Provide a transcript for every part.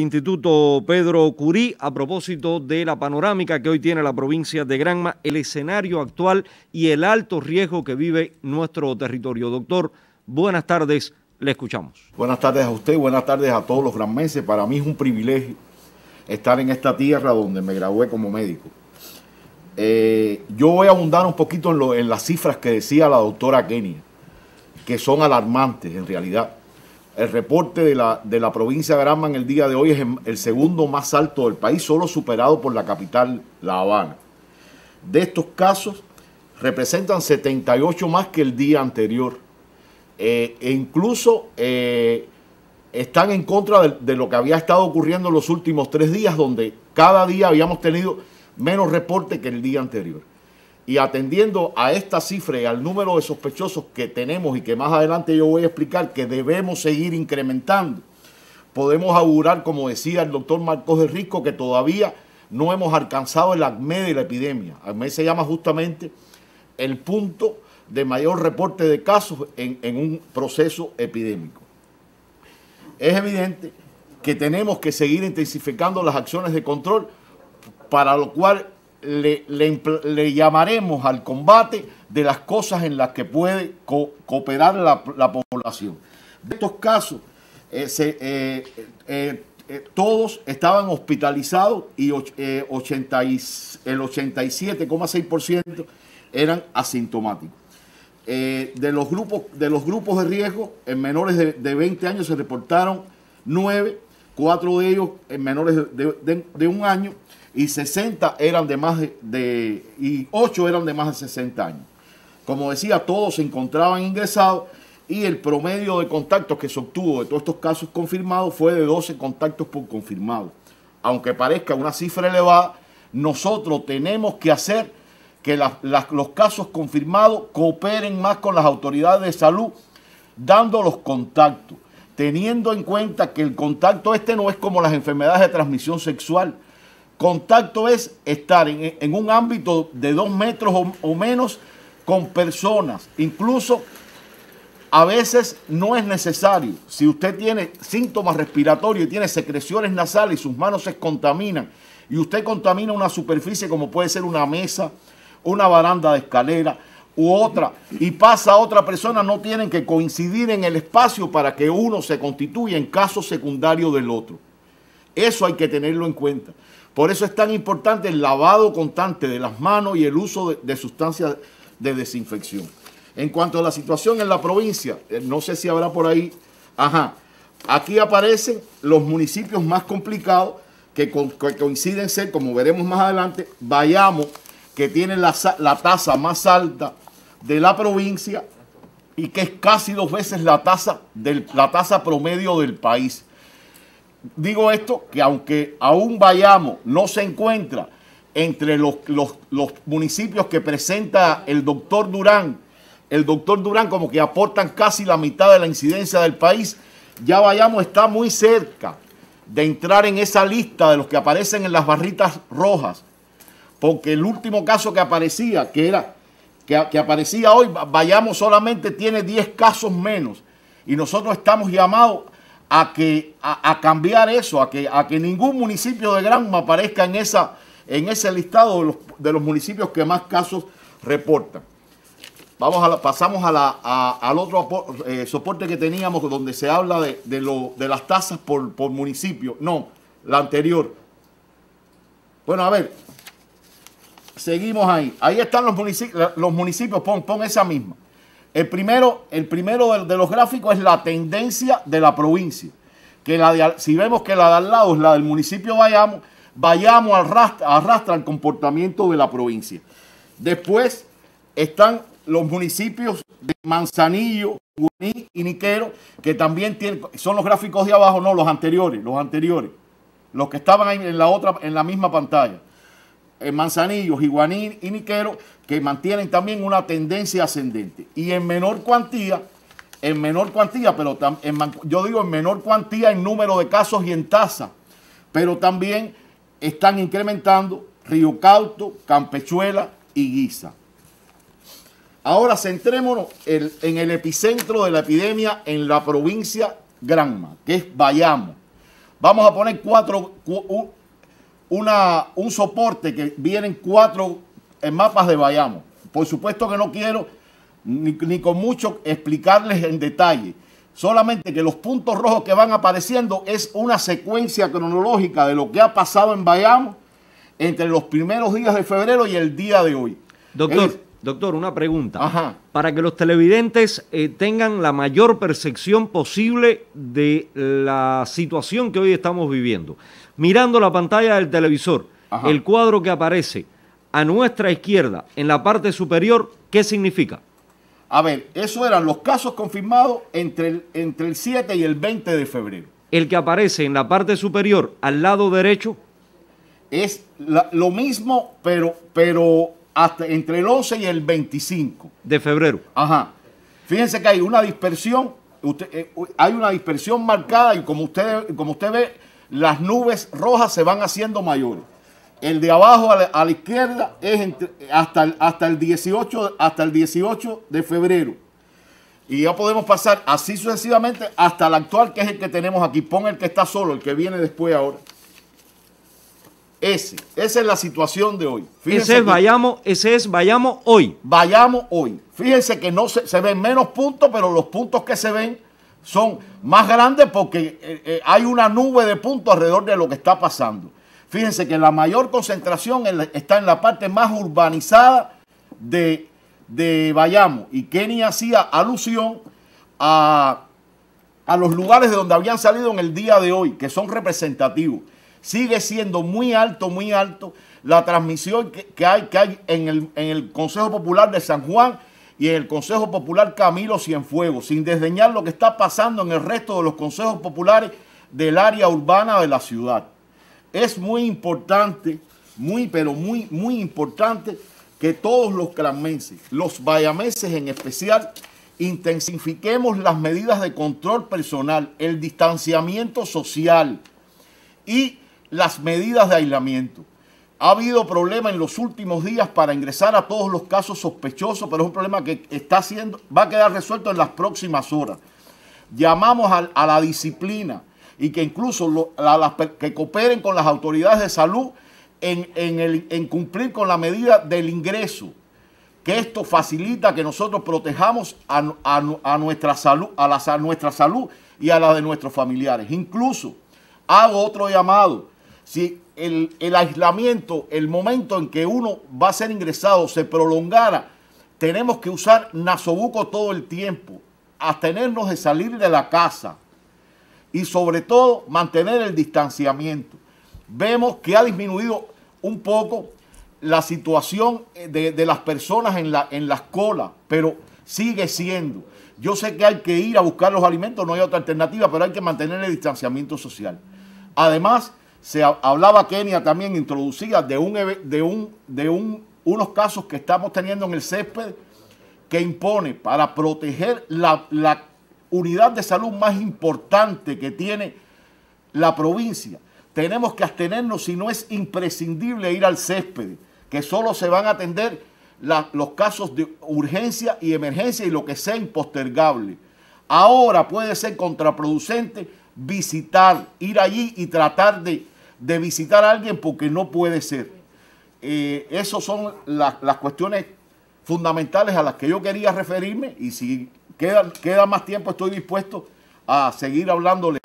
Instituto Pedro Curí a propósito de la panorámica que hoy tiene la provincia de Granma, el escenario actual y el alto riesgo que vive nuestro territorio. Doctor, buenas tardes, le escuchamos. Buenas tardes a usted, buenas tardes a todos los granmeses. Para mí es un privilegio estar en esta tierra donde me gradué como médico. Eh, yo voy a abundar un poquito en, en las cifras que decía la doctora Kenia, que son alarmantes en realidad. El reporte de la, provincia de Granma en el día de hoy es el segundo más alto del país, solo superado por la capital, La Habana. De estos casos, representan 78 más que el día anterior. Eh, e incluso eh, están en contra de, de, lo que había estado ocurriendo en los últimos tres días, donde cada día habíamos tenido menos reporte que el día anterior. Y atendiendo a esta cifra y al número de sospechosos que tenemos y que más adelante yo voy a explicar que debemos seguir incrementando, podemos augurar, como decía el doctor Marcos de Risco, que todavía no hemos alcanzado el ACME de la epidemia. ACME se llama justamente el punto de mayor reporte de casos en, en un proceso epidémico. Es evidente que tenemos que seguir intensificando las acciones de control, para lo cual le, llamaremos al combate de las cosas en las que puede cooperar la, población. De estos casos, eh, eh, eh, todos estaban hospitalizados y, el 87,6% eran asintomáticos. de, los grupos, de los grupos de riesgo, en menores de, de 20 años se reportaron 9 cuatro de ellos eh, menores de, un año y 60 eran de más de, y ocho eran de más de 60 años. Como decía, todos se encontraban ingresados y el promedio de contactos que se obtuvo de todos estos casos confirmados fue de 12 contactos por confirmado. Aunque parezca una cifra elevada, nosotros tenemos que hacer que los casos confirmados cooperen más con las autoridades de salud dando los contactos teniendo en cuenta que el contacto este no es como las enfermedades de transmisión sexual. Contacto es estar en, un ámbito de dos metros o, o menos con personas. Incluso a veces no es necesario. Si usted tiene síntomas respiratorios y tiene secreciones nasales y sus manos se contaminan y usted contamina una superficie como puede ser una mesa, una baranda de escalera, u otra y pasa a otra persona, no tienen que coincidir en el espacio para que uno se constituya en caso secundario del otro. Eso hay que tenerlo en cuenta. Por eso es tan importante el lavado constante de las manos y el uso de, sustancias de desinfección. En cuanto a la situación en la provincia, eh, no sé si habrá por ahí, ajá, aquí aparecen los municipios más complicados que, coinciden ser, como veremos más adelante, vayamos que tienen la, la tasa más alta de la provincia y que es casi dos veces la tasa, la tasa promedio del país. Digo esto que aunque aún vayamos, no se encuentra entre los, los, los municipios que presenta el doctor Durán, el doctor Durán como que aportan casi la mitad de la incidencia del país, ya vayamos está muy cerca de entrar en esa lista de los que aparecen en las barritas rojas, porque el último caso que aparecía, que era que, aparecía hoy, vayamos solamente tiene 10 casos menos. Y nosotros estamos llamados a, que, a, cambiar eso, a que, a que ningún municipio de Granma aparezca en, esa, en ese listado de los, municipios que más casos reportan. Vamos a pasamos al otro eh, soporte que teníamos donde se habla de, de las tasas por, por municipio. No, la anterior. Bueno, a ver, Seguimos ahí. Ahí están los municipios, los municipios pon, pon esa misma. El primero, el primero de, los gráficos es la tendencia de la provincia. Que la si vemos que la de al lado es la del municipio vayamos, vayamos arrastra, el comportamiento de la provincia. Después están los municipios de Manzanillo, y Niquero, que también tienen, son los gráficos de abajo, no los anteriores, los anteriores, los que estaban ahí en la otra, en la misma pantalla en eh, Manzanillo, Jiguanín y Niquero, que mantienen también una tendencia ascendente. Y en menor cuantía, en menor cuantía, pero yo digo en menor cuantía en número de casos y en tasa, pero también están incrementando Río Cauto, Campechuela y Guisa. Ahora centrémonos en, en el epicentro de la epidemia en la provincia Granma, que es Bayamo. Vamos a poner cuatro, una, un soporte que vienen cuatro eh, mapas de Bayamo. Por supuesto que no quiero ni, ni con mucho explicarles en detalle. Solamente que los puntos rojos que van apareciendo es una secuencia cronológica de lo que ha pasado en Bayamo entre los primeros días de febrero y el día de hoy. Doctor, Doctor, una pregunta. Para que los televidentes eh, tengan la mayor percepción posible de la situación que hoy estamos viviendo. Mirando la pantalla del televisor, el cuadro que aparece a nuestra izquierda, en la parte superior, ¿qué significa? A ver, eso eran los casos confirmados entre el, entre el 7 y el 20 de febrero. El que aparece en la parte superior, al lado derecho. Es lo mismo, pero, pero hasta entre el 11 y el 25. De febrero. Ajá. Fíjense que hay una dispersión, eh, hay una dispersión marcada y como usted, como usted ve, las nubes rojas se van haciendo mayores. El de abajo a la, izquierda es hasta, hasta, el 18, hasta el 18 de febrero. Y ya podemos pasar así sucesivamente hasta el actual, que es el que tenemos aquí. Pon el que está solo, el que viene después ahora esa es la situación de hoy. ese es vayamos, ese es vayamos hoy. Vayamos hoy. Fíjense que no se, ven menos puntos, pero los puntos que se ven son más grandes porque eh, eh, hay una nube de puntos alrededor de lo que está pasando. Fíjense que la mayor concentración está en la parte más urbanizada de, de Bayamo. Y Kenny hacía alusión a, a los lugares de donde habían salido en el día de hoy, que son representativos sigue siendo muy alto, muy alto la transmisión que, hay, que hay en el, Consejo Popular de San Juan y en el Consejo Popular Camilo Cienfuegos, sin desdeñar lo que está pasando en el resto de los consejos populares del área urbana de la ciudad. Es muy importante, muy, pero muy, muy importante que todos los clanmenses, los bayameses en especial, intensifiquemos las medidas de control personal, el distanciamiento social y las medidas de aislamiento. Ha habido problema en los últimos días para ingresar a todos los casos sospechosos, pero es un problema que está siendo, va a quedar resuelto en las próximas horas. Llamamos a, la disciplina y que incluso que cooperen con las autoridades de salud en, el, en cumplir con la medida del ingreso, que esto facilita que nosotros protejamos a, nuestra salud, a nuestra salud y a la de nuestros familiares. Incluso hago otro llamado si el, aislamiento, el momento en que uno va a ser ingresado se prolongara, tenemos que usar nasobuco todo el tiempo, abstenernos de salir de la casa y sobre todo mantener el distanciamiento. Vemos que ha disminuido un poco la situación eh, de, las personas en, la, en las colas, pero sigue siendo. Yo sé que hay que ir a buscar los alimentos, no hay otra alternativa, pero hay que mantener el distanciamiento social. Además, se hablaba Kenia también, introducía de, un, de, un, de unos casos que estamos teniendo en el césped que impone para proteger la, unidad de salud más importante que tiene la provincia. Tenemos que abstenernos si no es imprescindible ir al césped, que solo se van a atender los casos de urgencia y emergencia y lo que sea impostergable. Ahora puede ser contraproducente visitar, ir allí y tratar de de visitar a alguien porque no puede ser. Eh, esas son las cuestiones fundamentales a las que yo quería referirme y si queda, queda más tiempo estoy dispuesto a seguir hablándoles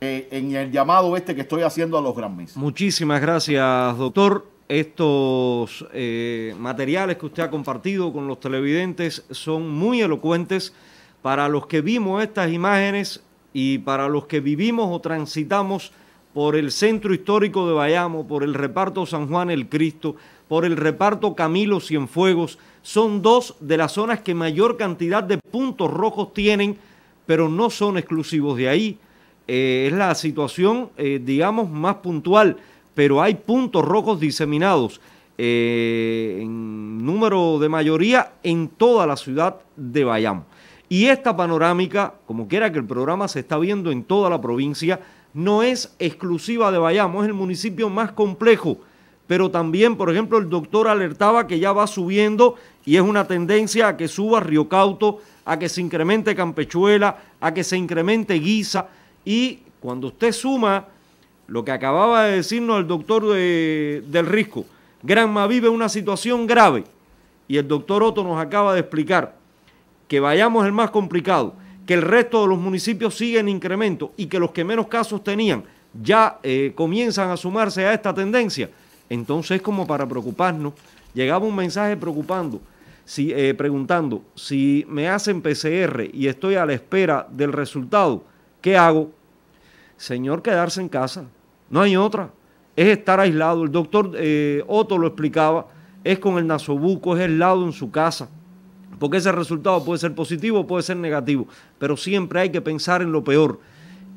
eh, en el llamado este que estoy haciendo a los grandes Muchísimas gracias, doctor. Estos eh, materiales que usted ha compartido con los televidentes son muy elocuentes para los que vimos estas imágenes y para los que vivimos o transitamos por el Centro Histórico de Bayamo, por el reparto San Juan el Cristo, por el reparto Camilo Cienfuegos, son dos de las zonas que mayor cantidad de puntos rojos tienen, pero no son exclusivos de ahí. Eh, es la situación, eh, digamos, más puntual, pero hay puntos rojos diseminados eh, en número de mayoría en toda la ciudad de Bayamo. Y esta panorámica, como quiera que el programa se está viendo en toda la provincia, no es exclusiva de Bayamo, es el municipio más complejo. Pero también, por ejemplo, el doctor alertaba que ya va subiendo y es una tendencia a que suba Río Cauto, a que se incremente Campechuela, a que se incremente Guisa. Y cuando usted suma lo que acababa de decirnos el doctor del Risco, Granma vive una situación grave y el doctor Otto nos acaba de explicar que es el más complicado que el resto de los municipios sigue en incremento y que los que menos casos tenían ya eh, comienzan a sumarse a esta tendencia, entonces como para preocuparnos, llegaba un mensaje preocupando, eh, preguntando, si me hacen PCR y estoy a la espera del resultado, ¿qué hago? Señor, quedarse en casa, no hay otra, es estar aislado, el doctor eh, Otto lo explicaba, es con el nasobuco, es aislado en su casa porque ese resultado puede ser positivo, puede ser negativo, pero siempre hay que pensar en lo peor.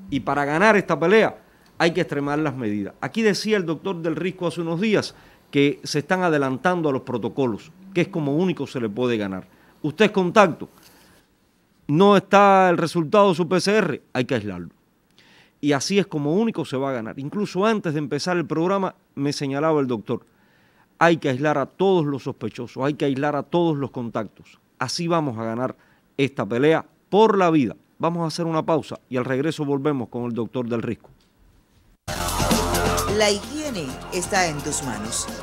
Y para ganar esta pelea hay que extremar las medidas. Aquí decía el doctor del Risco hace unos días que se están adelantando a los protocolos, que es como único se le puede ganar. Usted es contacto, no está el resultado de su PCR, hay que aislarlo. Y así es como único se va a ganar. Incluso antes de empezar el programa me señalaba el doctor, hay que aislar a todos los sospechosos, hay que aislar a todos los contactos Así vamos a ganar esta pelea por la vida. Vamos a hacer una pausa y al regreso volvemos con el doctor del Risco. La higiene está en tus manos.